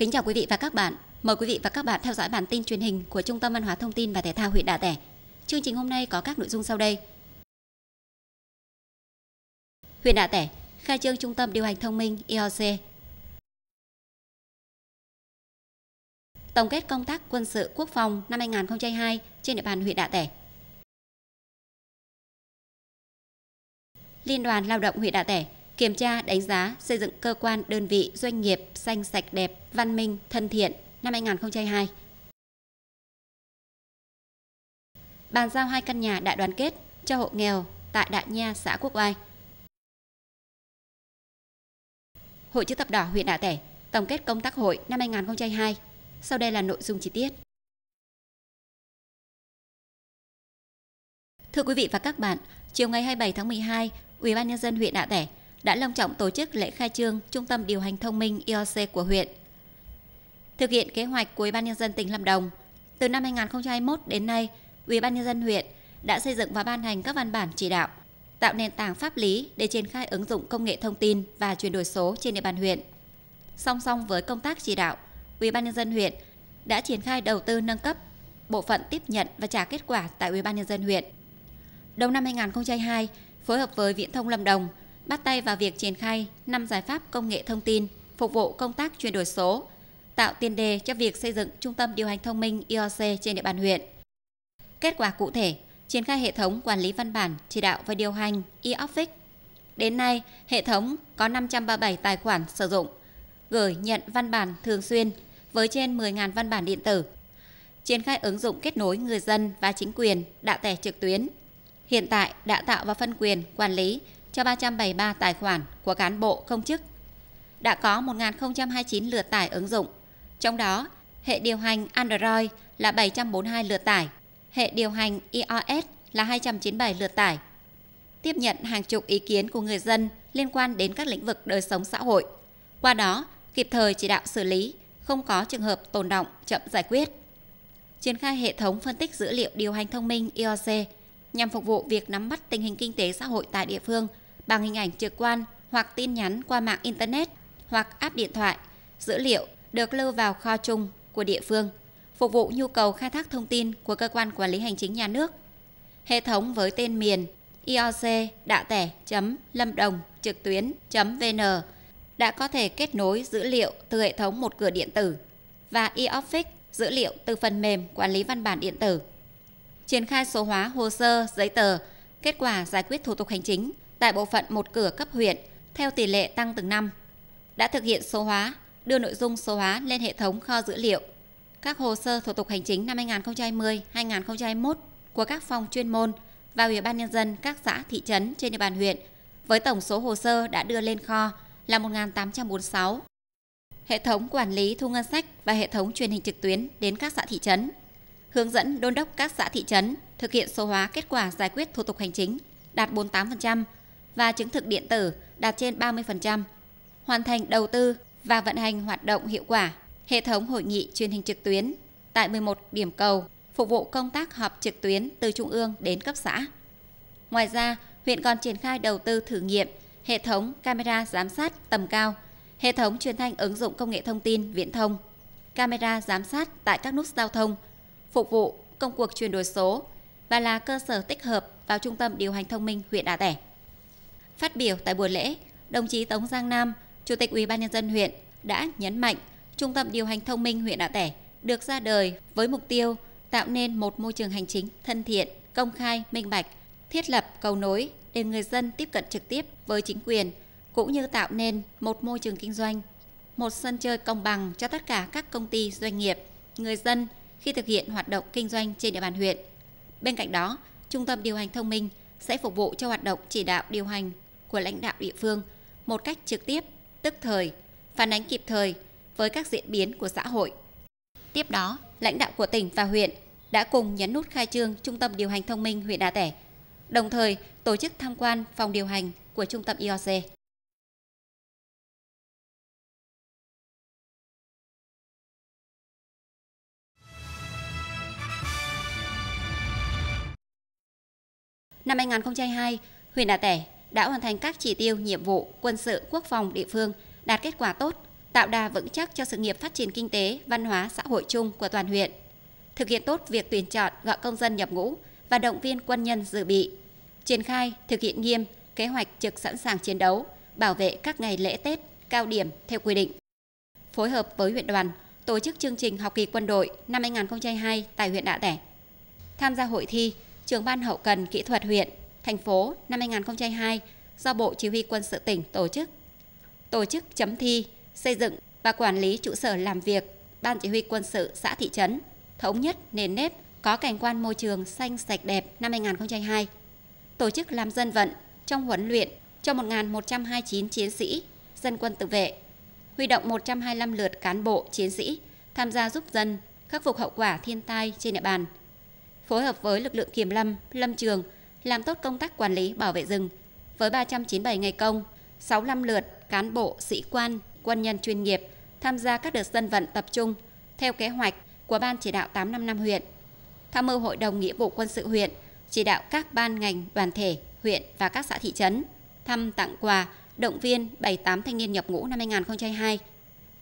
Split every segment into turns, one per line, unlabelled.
Kính chào quý vị và các bạn. Mời quý vị và các bạn theo dõi bản tin truyền hình của Trung tâm Văn hóa Thông tin và Thể thao huyện Đạ Tẻ. Chương trình hôm nay có các nội dung sau đây. Huyện Đạ Tẻ khai trương Trung tâm Điều hành Thông minh IOC. Tổng kết công tác quân sự quốc phòng năm 2022 trên địa bàn huyện Đạ Tẻ. Liên đoàn Lao động huyện Đạ Tẻ kiểm tra, đánh giá, xây dựng cơ quan, đơn vị, doanh nghiệp xanh sạch đẹp, văn minh, thân thiện năm 2022. Bàn giao hai căn nhà đại đoàn kết cho hộ nghèo tại Đại Nha, xã Quốc Oai. Hội chữ thập đỏ huyện Đạ Tẻ tổng kết công tác hội năm 2022. Sau đây là nội dung chi tiết. Thưa quý vị và các bạn, chiều ngày 27 tháng 12, Ủy ban nhân dân huyện Đạ Tẻ đã long trọng tổ chức lễ khai trương Trung tâm điều hành thông minh IOC của huyện. Thực hiện kế hoạch của Ủy ban nhân dân tỉnh Lâm Đồng, từ năm 2021 đến nay, Ủy ban nhân dân huyện đã xây dựng và ban hành các văn bản chỉ đạo, tạo nền tảng pháp lý để triển khai ứng dụng công nghệ thông tin và chuyển đổi số trên địa bàn huyện. Song song với công tác chỉ đạo, Ủy ban nhân dân huyện đã triển khai đầu tư nâng cấp bộ phận tiếp nhận và trả kết quả tại Ủy ban nhân dân huyện. Đầu năm 2022, phối hợp với Viễn thông Lâm Đồng bắt tay vào việc triển khai 5 giải pháp công nghệ thông tin phục vụ công tác chuyển đổi số, tạo tiền đề cho việc xây dựng trung tâm điều hành thông minh IOC trên địa bàn huyện. Kết quả cụ thể, triển khai hệ thống quản lý văn bản, chỉ đạo và điều hành e-office. Đến nay, hệ thống có 537 tài khoản sử dụng, gửi nhận văn bản thường xuyên với trên 10.000 văn bản điện tử. Triển khai ứng dụng kết nối người dân và chính quyền đã tẻ trực tuyến. Hiện tại đã tạo và phân quyền quản lý cho 373 tài khoản của cán bộ công chức. Đã có 1.029 lượt tải ứng dụng, trong đó hệ điều hành Android là 742 lượt tải, hệ điều hành iOS là 297 lượt tải. Tiếp nhận hàng chục ý kiến của người dân liên quan đến các lĩnh vực đời sống xã hội. Qua đó, kịp thời chỉ đạo xử lý, không có trường hợp tồn động chậm giải quyết. Triển khai hệ thống phân tích dữ liệu điều hành thông minh IOC nhằm phục vụ việc nắm bắt tình hình kinh tế xã hội tại địa phương – bằng hình ảnh trực quan hoặc tin nhắn qua mạng Internet hoặc app điện thoại. Dữ liệu được lưu vào kho chung của địa phương, phục vụ nhu cầu khai thác thông tin của cơ quan quản lý hành chính nhà nước. Hệ thống với tên miền IOC đạ tẻ lâm đồng trực tuyến vn đã có thể kết nối dữ liệu từ hệ thống một cửa điện tử và e dữ liệu từ phần mềm quản lý văn bản điện tử. Triển khai số hóa hồ sơ, giấy tờ, kết quả giải quyết thủ tục hành chính tại bộ phận một cửa cấp huyện theo tỷ lệ tăng từng năm. Đã thực hiện số hóa, đưa nội dung số hóa lên hệ thống kho dữ liệu. Các hồ sơ thủ tục hành chính năm 2020-2021 của các phòng chuyên môn và Ủy ban nhân dân các xã thị trấn trên địa bàn huyện với tổng số hồ sơ đã đưa lên kho là 1846. Hệ thống quản lý thu ngân sách và hệ thống truyền hình trực tuyến đến các xã thị trấn hướng dẫn đôn đốc các xã thị trấn thực hiện số hóa kết quả giải quyết thủ tục hành chính đạt 48%, và chứng thực điện tử đạt trên 30%, hoàn thành đầu tư và vận hành hoạt động hiệu quả hệ thống hội nghị truyền hình trực tuyến tại 11 điểm cầu phục vụ công tác họp trực tuyến từ trung ương đến cấp xã. Ngoài ra, huyện còn triển khai đầu tư thử nghiệm hệ thống camera giám sát tầm cao, hệ thống truyền thanh ứng dụng công nghệ thông tin viễn thông, camera giám sát tại các nút giao thông, phục vụ công cuộc chuyển đổi số và là cơ sở tích hợp vào trung tâm điều hành thông minh huyện Đà Tẻ. Phát biểu tại buổi lễ, đồng chí Tống Giang Nam, Chủ tịch Ủy ban nhân dân huyện đã nhấn mạnh Trung tâm điều hành thông minh huyện Đạ Tẻ được ra đời với mục tiêu tạo nên một môi trường hành chính thân thiện, công khai, minh bạch, thiết lập cầu nối để người dân tiếp cận trực tiếp với chính quyền cũng như tạo nên một môi trường kinh doanh, một sân chơi công bằng cho tất cả các công ty, doanh nghiệp, người dân khi thực hiện hoạt động kinh doanh trên địa bàn huyện. Bên cạnh đó, trung tâm điều hành thông minh sẽ phục vụ cho hoạt động chỉ đạo điều hành của lãnh đạo địa phương một cách trực tiếp, tức thời, phản ánh kịp thời với các diễn biến của xã hội. Tiếp đó, lãnh đạo của tỉnh và huyện đã cùng nhấn nút khai trương Trung tâm điều hành thông minh huyện Đà Tẻ, đồng thời tổ chức tham quan phòng điều hành của trung tâm IOC. Năm 2022, huyện Đà Tẻ đã hoàn thành các chỉ tiêu, nhiệm vụ quân sự, quốc phòng địa phương đạt kết quả tốt, tạo đà vững chắc cho sự nghiệp phát triển kinh tế, văn hóa, xã hội chung của toàn huyện. Thực hiện tốt việc tuyển chọn, gọi công dân nhập ngũ và động viên quân nhân dự bị. Triển khai, thực hiện nghiêm kế hoạch trực sẵn sàng chiến đấu, bảo vệ các ngày lễ Tết, cao điểm theo quy định. Phối hợp với huyện đoàn, tổ chức chương trình học kỳ quân đội năm 2022 tại huyện Đạ Tẻ. Tham gia hội thi, trưởng ban hậu cần kỹ thuật huyện thành phố năm 2022 do Bộ Chỉ huy Quân sự tỉnh tổ chức. Tổ chức chấm thi, xây dựng và quản lý trụ sở làm việc, Ban Chỉ huy Quân sự xã thị trấn, thống nhất nền nếp có cảnh quan môi trường xanh sạch đẹp năm 2022. Tổ chức làm dân vận trong huấn luyện cho 1.129 chiến sĩ, dân quân tự vệ, huy động 125 lượt cán bộ, chiến sĩ tham gia giúp dân khắc phục hậu quả thiên tai trên địa bàn. Phối hợp với lực lượng kiểm lâm, lâm trường – làm tốt công tác quản lý bảo vệ rừng với 397 ngày công, 65 lượt cán bộ, sĩ quan, quân nhân chuyên nghiệp tham gia các đợt dân vận tập trung theo kế hoạch của Ban chỉ đạo 855 huyện, tham mưu Hội đồng Nghĩa vụ Quân sự huyện, chỉ đạo các ban ngành, đoàn thể, huyện và các xã thị trấn thăm tặng quà, động viên 78 thanh niên nhập ngũ năm 2022,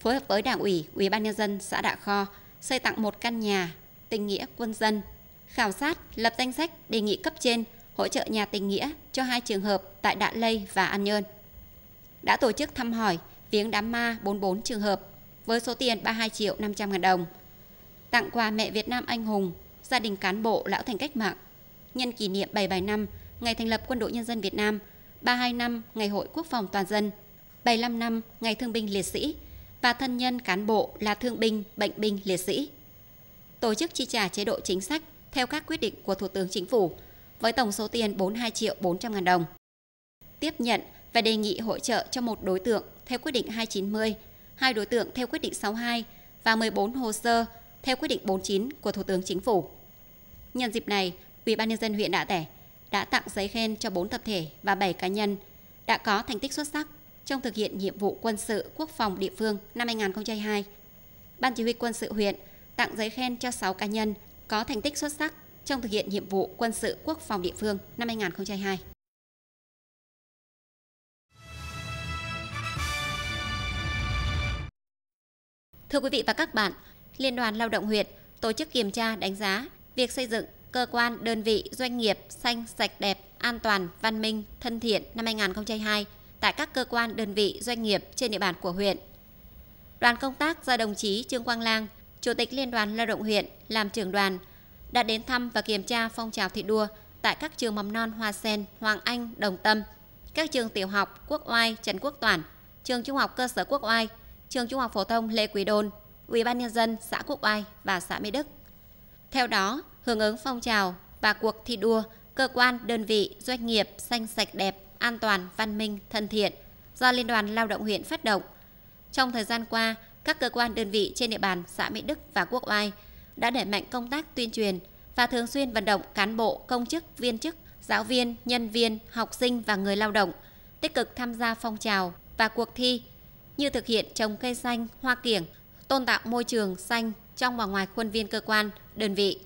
phối hợp với Đảng ủy, Ủy ban nhân dân xã Đạ Kho xây tặng một căn nhà tình nghĩa quân dân, khảo sát, lập danh sách, đề nghị cấp trên hỗ trợ nhà tình nghĩa cho hai trường hợp tại Đạ Lây và An Nhơn. Đã tổ chức thăm hỏi viếng đám ma 44 trường hợp với số tiền 32 triệu 500 ngàn đồng. Tặng quà mẹ Việt Nam anh hùng, gia đình cán bộ lão thành cách mạng, nhân kỷ niệm 77 năm ngày thành lập Quân đội Nhân dân Việt Nam, 32 năm ngày Hội Quốc phòng Toàn dân, 75 năm ngày Thương binh Liệt sĩ và thân nhân cán bộ là thương binh, bệnh binh, liệt sĩ. Tổ chức chi trả chế độ chính sách theo các quyết định của Thủ tướng Chính phủ với tổng số tiền 42 triệu 400 ngàn đồng. Tiếp nhận và đề nghị hỗ trợ cho một đối tượng theo quyết định 290, hai đối tượng theo quyết định 62 và 14 hồ sơ theo quyết định 49 của Thủ tướng Chính phủ. Nhân dịp này, Ủy ban nhân dân huyện Đạ Tẻ đã tặng giấy khen cho 4 tập thể và 7 cá nhân đã có thành tích xuất sắc trong thực hiện nhiệm vụ quân sự quốc phòng địa phương năm 2022. Ban chỉ huy quân sự huyện tặng giấy khen cho 6 cá nhân có thành tích xuất sắc trong thực hiện nhiệm vụ quân sự quốc phòng địa phương năm 2022. Thưa quý vị và các bạn, Liên đoàn Lao động huyện tổ chức kiểm tra đánh giá việc xây dựng cơ quan, đơn vị, doanh nghiệp xanh, sạch, đẹp, an toàn, văn minh, thân thiện năm 2022 tại các cơ quan, đơn vị, doanh nghiệp trên địa bàn của huyện. Đoàn công tác do đồng chí Trương Quang Lang, Chủ tịch Liên đoàn Lao động huyện làm trưởng đoàn đã đến thăm và kiểm tra phong trào thi đua tại các trường mầm non Hoa Sen, Hoàng Anh, Đồng Tâm, các trường tiểu học Quốc Oai, Trần Quốc Toản, trường trung học cơ sở Quốc Oai, trường trung học phổ thông Lê Quý Đôn, Ủy ban nhân dân xã Quốc Oai và xã Mỹ Đức. Theo đó, hưởng ứng phong trào và cuộc thi đua cơ quan, đơn vị, doanh nghiệp xanh sạch đẹp, an toàn, văn minh, thân thiện do Liên đoàn Lao động huyện phát động. Trong thời gian qua, các cơ quan đơn vị trên địa bàn xã Mỹ Đức và Quốc Oai đã đẩy mạnh công tác tuyên truyền và thường xuyên vận động cán bộ, công chức, viên chức, giáo viên, nhân viên, học sinh và người lao động tích cực tham gia phong trào và cuộc thi như thực hiện trồng cây xanh, hoa kiểng, tôn tạo môi trường xanh trong và ngoài khuôn viên cơ quan, đơn vị,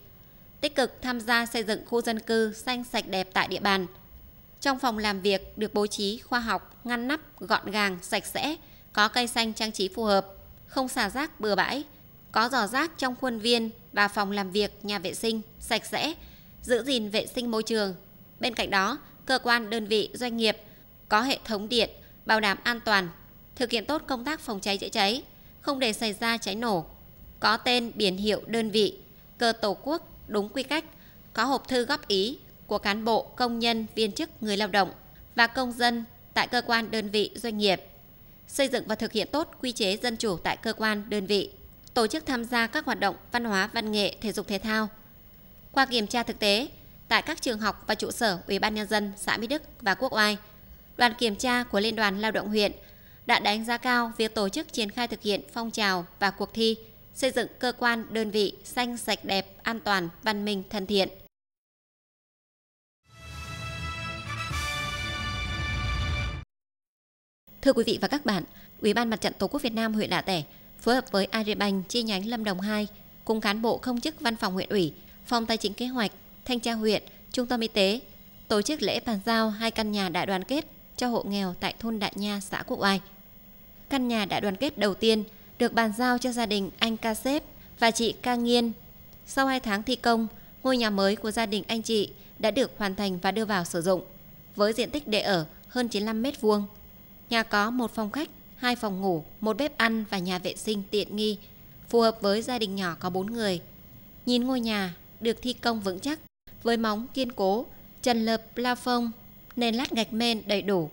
tích cực tham gia xây dựng khu dân cư xanh sạch đẹp tại địa bàn. Trong phòng làm việc được bố trí khoa học, ngăn nắp, gọn gàng, sạch sẽ, có cây xanh trang trí phù hợp, không xả rác bừa bãi, có giỏ rác trong khuôn viên và phòng làm việc, nhà vệ sinh sạch sẽ, giữ gìn vệ sinh môi trường. Bên cạnh đó, cơ quan, đơn vị, doanh nghiệp có hệ thống điện bảo đảm an toàn, thực hiện tốt công tác phòng cháy chữa cháy, không để xảy ra cháy nổ, có tên biển hiệu đơn vị, cơ tổ quốc đúng quy cách, có hộp thư góp ý của cán bộ, công nhân, viên chức, người lao động và công dân tại cơ quan, đơn vị, doanh nghiệp. Xây dựng và thực hiện tốt quy chế dân chủ tại cơ quan, đơn vị tổ chức tham gia các hoạt động văn hóa, văn nghệ, thể dục thể thao. Qua kiểm tra thực tế, tại các trường học và trụ sở Ủy ban nhân dân xã Mỹ Đức và Quốc Oai, đoàn kiểm tra của Liên đoàn Lao động huyện đã đánh giá cao việc tổ chức triển khai thực hiện phong trào và cuộc thi xây dựng cơ quan đơn vị xanh sạch đẹp, an toàn, văn minh, thân thiện. Thưa quý vị và các bạn, Ủy ban Mặt trận Tổ quốc Việt Nam huyện Đạ Tẻ phối hợp với Agribank chi nhánh Lâm Đồng 2 cùng cán bộ công chức văn phòng huyện ủy, phòng tài chính kế hoạch, thanh tra huyện, trung tâm y tế tổ chức lễ bàn giao hai căn nhà đại đoàn kết cho hộ nghèo tại thôn Đại Nha, xã Quốc Oai. Căn nhà đại đoàn kết đầu tiên được bàn giao cho gia đình anh Ca Xếp và chị Ca Nghiên. Sau 2 tháng thi công, ngôi nhà mới của gia đình anh chị đã được hoàn thành và đưa vào sử dụng với diện tích để ở hơn 95 m2. Nhà có một phòng khách hai phòng ngủ, một bếp ăn và nhà vệ sinh tiện nghi, phù hợp với gia đình nhỏ có bốn người. Nhìn ngôi nhà được thi công vững chắc, với móng kiên cố, trần lợp plafond, nền lát gạch men đầy đủ.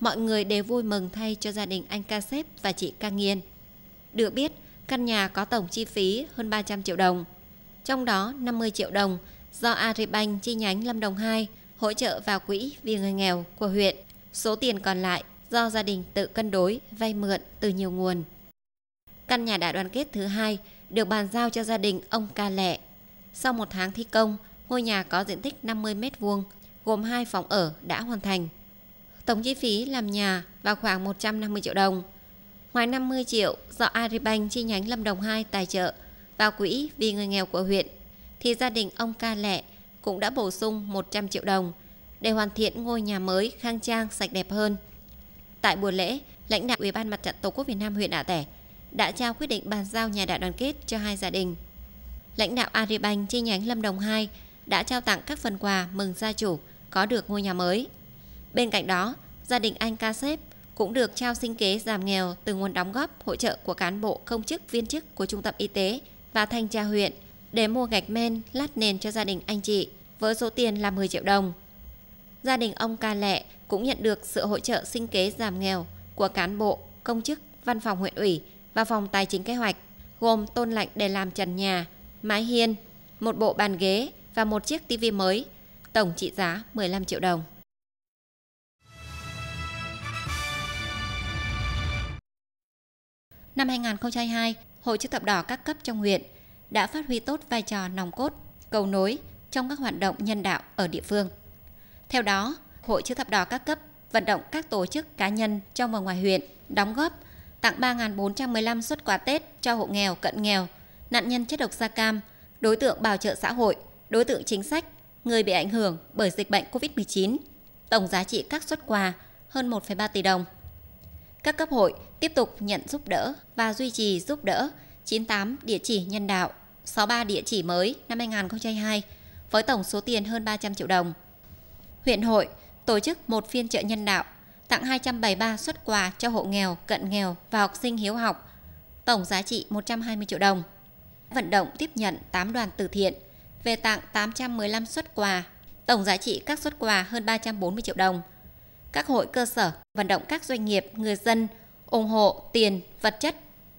Mọi người đều vui mừng thay cho gia đình anh ca sếp và chị ca nghiên. Được biết, căn nhà có tổng chi phí hơn 300 triệu đồng. Trong đó 50 triệu đồng do Agribank chi nhánh Lâm Đồng 2 hỗ trợ vào quỹ vì người nghèo của huyện. Số tiền còn lại do gia đình tự cân đối, vay mượn từ nhiều nguồn. Căn nhà đại đoàn kết thứ hai được bàn giao cho gia đình ông Ca lẹ. Sau một tháng thi công, ngôi nhà có diện tích 50 m2, gồm hai phòng ở đã hoàn thành. Tổng chi phí làm nhà vào khoảng 150 triệu đồng. Ngoài 50 triệu do Aribank chi nhánh Lâm Đồng 2 tài trợ vào quỹ vì người nghèo của huyện, thì gia đình ông Ca lẹ cũng đã bổ sung 100 triệu đồng để hoàn thiện ngôi nhà mới khang trang sạch đẹp hơn. Tại buổi lễ, lãnh đạo Ủy ban Mặt trận Tổ quốc Việt Nam huyện Ả Tẻ đã trao quyết định bàn giao nhà đại đoàn kết cho hai gia đình. Lãnh đạo Agribank chi nhánh Lâm Đồng 2 đã trao tặng các phần quà mừng gia chủ có được ngôi nhà mới. Bên cạnh đó, gia đình anh Ca Sếp cũng được trao sinh kế giảm nghèo từ nguồn đóng góp hỗ trợ của cán bộ công chức viên chức của trung tâm y tế và thanh tra huyện để mua gạch men lát nền cho gia đình anh chị với số tiền là 10 triệu đồng. Gia đình ông Ca Lẹ cũng nhận được sự hỗ trợ sinh kế giảm nghèo của cán bộ, công chức, văn phòng huyện ủy và phòng tài chính kế hoạch, gồm tôn lạnh để làm trần nhà, mái hiên, một bộ bàn ghế và một chiếc tivi mới, tổng trị giá 15 triệu đồng. Năm 2022, Hội chữ thập đỏ các cấp trong huyện đã phát huy tốt vai trò nòng cốt, cầu nối trong các hoạt động nhân đạo ở địa phương. Theo đó, Hội chữ thập đỏ các cấp vận động các tổ chức cá nhân trong và ngoài huyện đóng góp tặng 3.415 xuất quà Tết cho hộ nghèo, cận nghèo, nạn nhân chất độc da cam, đối tượng bảo trợ xã hội, đối tượng chính sách, người bị ảnh hưởng bởi dịch bệnh COVID-19. Tổng giá trị các xuất quà hơn 1,3 tỷ đồng. Các cấp hội tiếp tục nhận giúp đỡ và duy trì giúp đỡ 98 địa chỉ nhân đạo, 63 địa chỉ mới năm 2022 với tổng số tiền hơn 300 triệu đồng. Huyện hội tổ chức một phiên chợ nhân đạo, tặng 273 xuất quà cho hộ nghèo, cận nghèo và học sinh hiếu học, tổng giá trị 120 triệu đồng. Vận động tiếp nhận 8 đoàn từ thiện, về tặng 815 xuất quà, tổng giá trị các xuất quà hơn 340 triệu đồng. Các hội cơ sở vận động các doanh nghiệp, người dân ủng hộ tiền, vật chất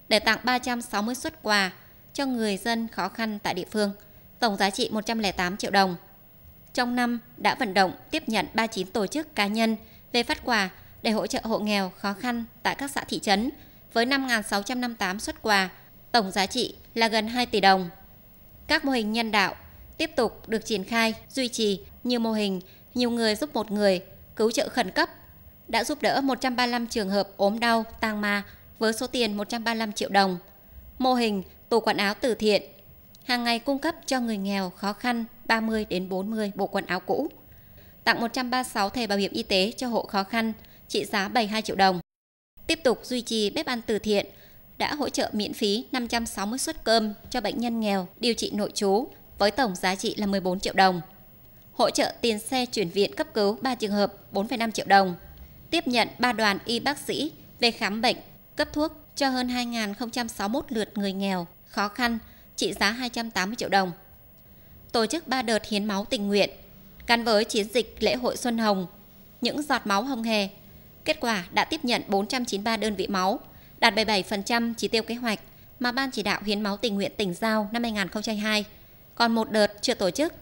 để tặng 360 xuất quà cho người dân khó khăn tại địa phương, tổng giá trị 108 triệu đồng trong năm đã vận động tiếp nhận 39 tổ chức cá nhân về phát quà để hỗ trợ hộ nghèo khó khăn tại các xã thị trấn với 5.658 xuất quà, tổng giá trị là gần 2 tỷ đồng. Các mô hình nhân đạo tiếp tục được triển khai, duy trì như mô hình nhiều người giúp một người, cứu trợ khẩn cấp đã giúp đỡ 135 trường hợp ốm đau, tang ma với số tiền 135 triệu đồng. Mô hình tủ quần áo từ thiện hàng ngày cung cấp cho người nghèo khó khăn 30 đến 40 bộ quần áo cũ. Tặng 136 thẻ bảo hiểm y tế cho hộ khó khăn trị giá 72 triệu đồng. Tiếp tục duy trì bếp ăn từ thiện đã hỗ trợ miễn phí 560 suất cơm cho bệnh nhân nghèo điều trị nội trú với tổng giá trị là 14 triệu đồng. Hỗ trợ tiền xe chuyển viện cấp cứu 3 trường hợp 4,5 triệu đồng. Tiếp nhận 3 đoàn y bác sĩ về khám bệnh, cấp thuốc cho hơn 2.061 lượt người nghèo, khó khăn trị giá 280 triệu đồng. Tổ chức 3 đợt hiến máu tình nguyện, gắn với chiến dịch lễ hội Xuân Hồng, những giọt máu hồng hề. Kết quả đã tiếp nhận 493 đơn vị máu, đạt 77% chỉ tiêu kế hoạch mà Ban chỉ đạo hiến máu tình nguyện tỉnh giao năm 2022, còn một đợt chưa tổ chức.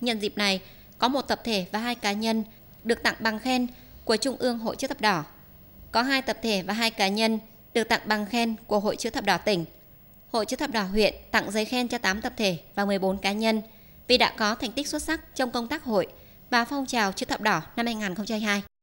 Nhân dịp này, có một tập thể và hai cá nhân được tặng bằng khen của Trung ương Hội chữ thập đỏ. Có hai tập thể và hai cá nhân được tặng bằng khen của Hội chữ thập đỏ tỉnh. Hội chữ thập đỏ huyện tặng giấy khen cho 8 tập thể và 14 cá nhân vì đã có thành tích xuất sắc trong công tác hội và phong trào chữ thập đỏ năm 2022.